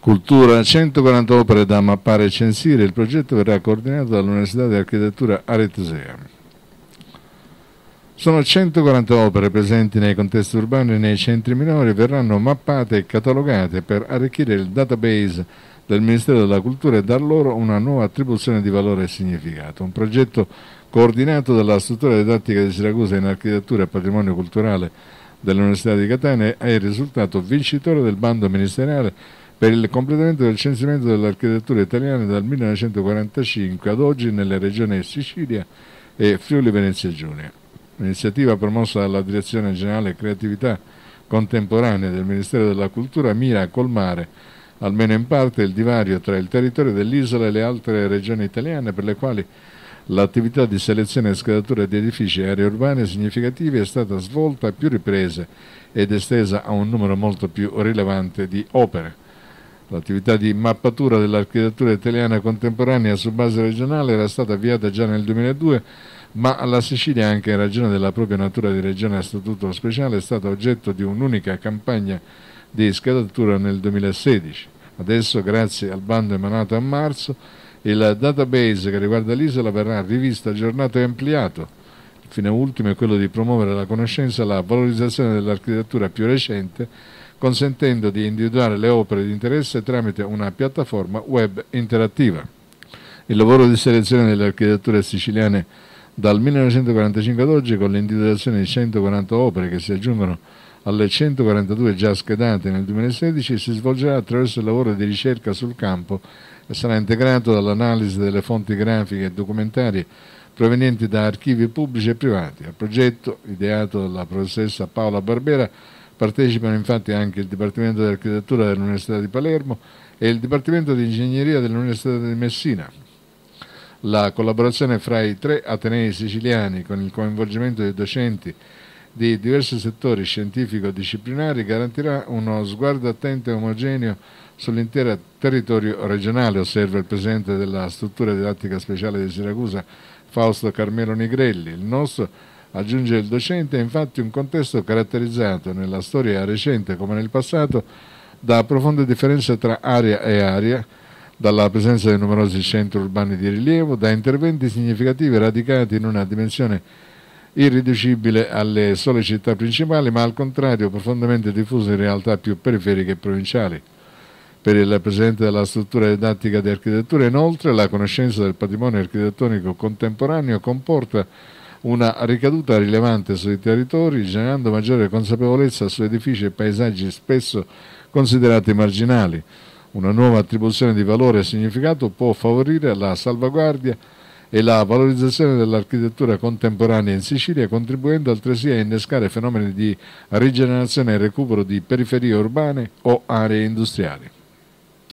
Cultura, 140 opere da mappare e censire, il progetto verrà coordinato dall'Università di Architettura Aretusea. Sono 140 opere presenti nei contesti urbani e nei centri minori e verranno mappate e catalogate per arricchire il database del Ministero della Cultura e dar loro una nuova attribuzione di valore e significato. Un progetto coordinato dalla struttura didattica di Siracusa in architettura e patrimonio culturale dell'Università di Catania è il risultato vincitore del bando ministeriale per il completamento del censimento dell'architettura italiana dal 1945 ad oggi nelle regioni Sicilia e Friuli Venezia Giulia. L'iniziativa promossa dalla Direzione Generale Creatività Contemporanea del Ministero della Cultura mira a colmare almeno in parte il divario tra il territorio dell'isola e le altre regioni italiane per le quali l'attività di selezione e scadatura di edifici e aree urbane significativi è stata svolta a più riprese ed estesa a un numero molto più rilevante di opere. L'attività di mappatura dell'architettura italiana contemporanea su base regionale era stata avviata già nel 2002, ma la Sicilia, anche in ragione della propria natura di regione a statuto speciale, è stata oggetto di un'unica campagna di scadatura nel 2016. Adesso, grazie al bando emanato a marzo, il database che riguarda l'isola verrà rivisto, aggiornato e ampliato. Il fine ultimo è quello di promuovere la conoscenza e la valorizzazione dell'architettura più recente consentendo di individuare le opere di interesse tramite una piattaforma web interattiva. Il lavoro di selezione delle architetture siciliane dal 1945 ad oggi, con l'individuazione di 140 opere che si aggiungono alle 142 già schedate nel 2016, si svolgerà attraverso il lavoro di ricerca sul campo e sarà integrato dall'analisi delle fonti grafiche e documentarie provenienti da archivi pubblici e privati. Il progetto, ideato dalla professoressa Paola Barbera, Partecipano infatti anche il Dipartimento di Architettura dell'Università di Palermo e il Dipartimento di Ingegneria dell'Università di Messina. La collaborazione fra i tre atenei siciliani con il coinvolgimento dei docenti di diversi settori scientifico-disciplinari garantirà uno sguardo attento e omogeneo sull'intero territorio regionale, osserva il presidente della struttura didattica speciale di Siracusa, Fausto Carmelo Nigrelli. Il nostro Aggiunge il docente, è infatti un contesto caratterizzato nella storia recente come nel passato da profonde differenze tra area e area, dalla presenza di numerosi centri urbani di rilievo, da interventi significativi radicati in una dimensione irriducibile alle sole città principali, ma al contrario profondamente diffuso in realtà più periferiche e provinciali. Per il Presidente della struttura didattica di architettura, inoltre, la conoscenza del patrimonio architettonico contemporaneo comporta una ricaduta rilevante sui territori, generando maggiore consapevolezza su edifici e paesaggi spesso considerati marginali. Una nuova attribuzione di valore e significato può favorire la salvaguardia e la valorizzazione dell'architettura contemporanea in Sicilia, contribuendo altresì a innescare fenomeni di rigenerazione e recupero di periferie urbane o aree industriali.